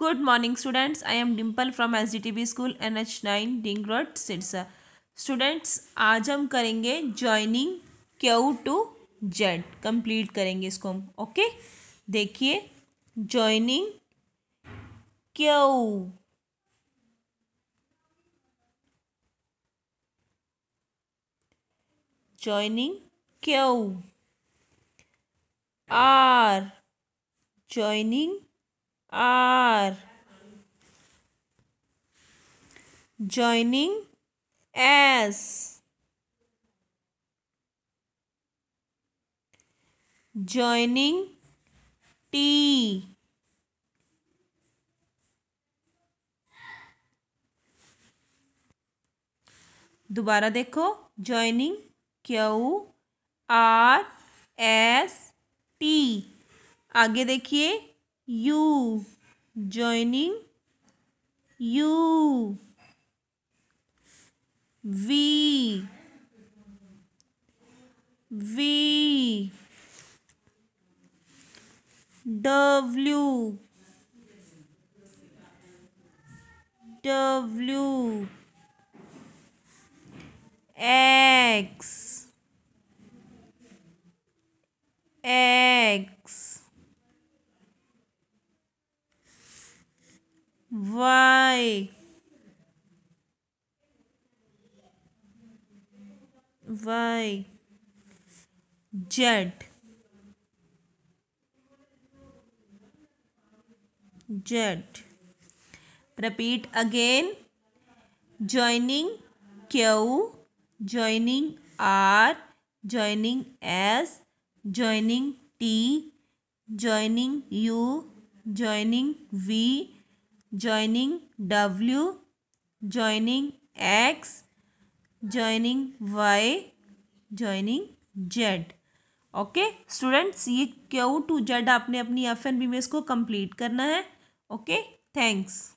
good morning students I am Dimple from S D T B school N H nine डिंग road Sirsa students आज हम करेंगे joining Q to Z complete करेंगे इसको हम ओके देखिए joining Q joining Q R joining R joining as joining t दोबारा देखो joining Q R S T आगे देखिए U joining U V V W W X X Y Y Z Z repeat again joining Q joining are joining S joining T joining U joining V joining W joining X joining Y joining Z okay students ये Q to Z आपने अपनी F N B में इसको complete करना है okay thanks